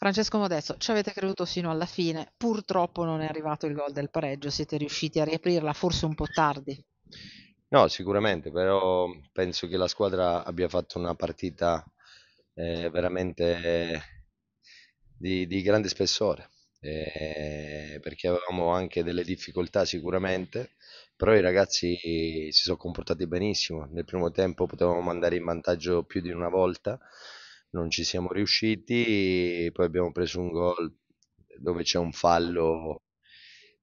Francesco Modesto, ci avete creduto sino alla fine, purtroppo non è arrivato il gol del pareggio, siete riusciti a riaprirla forse un po' tardi. No, sicuramente, però penso che la squadra abbia fatto una partita eh, veramente di, di, grande spessore, eh, perché avevamo anche delle difficoltà sicuramente, però i ragazzi si sono comportati benissimo, nel primo tempo potevamo andare in vantaggio più di una volta non ci siamo riusciti, poi abbiamo preso un gol dove c'è un fallo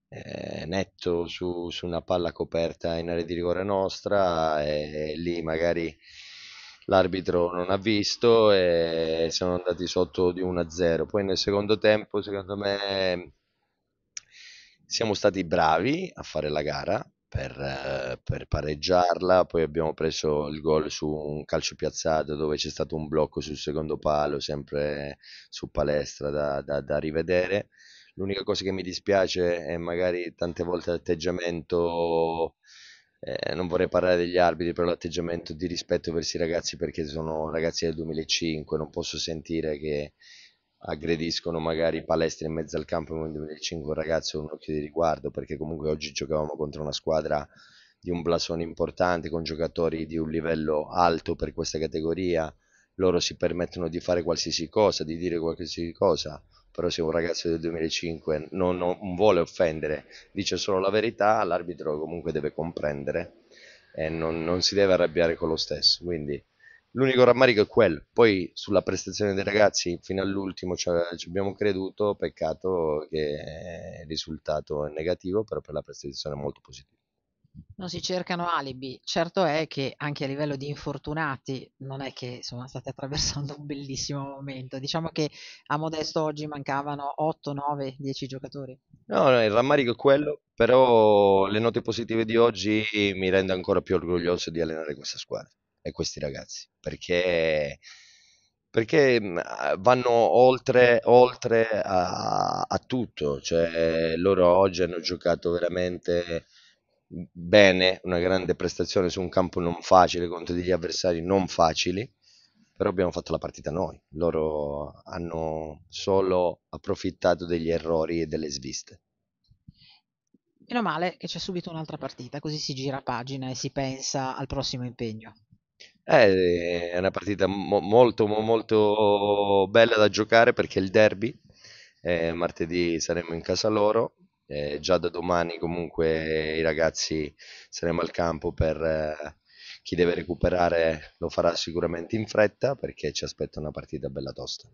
eh, netto su, su, una palla coperta in area di rigore nostra e, e lì magari l'arbitro non ha visto e siamo andati sotto di 1-0. Poi nel secondo tempo, secondo me, siamo stati bravi a fare la gara, per, eh, per, pareggiarla. Poi abbiamo preso il gol su un calcio piazzato dove c'è stato un blocco sul secondo palo, sempre su palestra da, da, da rivedere. L'unica cosa che mi dispiace è magari tante volte l'atteggiamento. Eh, non vorrei parlare degli arbitri, però l'atteggiamento di rispetto verso i ragazzi perché sono ragazzi del 2005, non posso sentire che aggrediscono magari palestre in mezzo al campo nel 2005 un ragazzo con un occhio di riguardo perché comunque oggi giocavamo contro una squadra di un blasone importante con giocatori di un livello alto per questa categoria loro si permettono di fare qualsiasi cosa di dire qualsiasi cosa però se un ragazzo del 2005 non, non vuole offendere dice solo la verità l'arbitro comunque deve comprendere e non, non si deve arrabbiare con lo stesso quindi L'unico rammarico è quello. Poi sulla prestazione dei ragazzi fino all'ultimo ci abbiamo creduto, peccato che il risultato è negativo, però per la prestazione è molto positivo. Non si cercano alibi, certo è che anche a livello di infortunati non è che insomma, state attraversando un bellissimo momento, diciamo che a Modesto oggi mancavano 8, 9, 10 giocatori. No, no, il rammarico è quello, però le note positive di oggi mi rende ancora più orgoglioso di allenare questa squadra e questi ragazzi, perché, perché mhmm, vanno oltre, oltre a, a, tutto, cioè loro oggi hanno giocato veramente mhmm, bene, una grande prestazione su un campo non facile contro degli avversari non facili, però abbiamo fatto la partita noi, loro hanno solo approfittato degli errori e delle sviste. Meno male che c'è subito un'altra partita, così si gira pagina e si pensa al prossimo impegno. Eh, è una partita mo molto, molto bella da giocare perché è il derby. Eh, martedì saremo in casa loro. Eh, già da domani, comunque, i ragazzi saremo al campo per eh, chi deve recuperare lo farà sicuramente in fretta perché ci aspetta una partita bella tosta.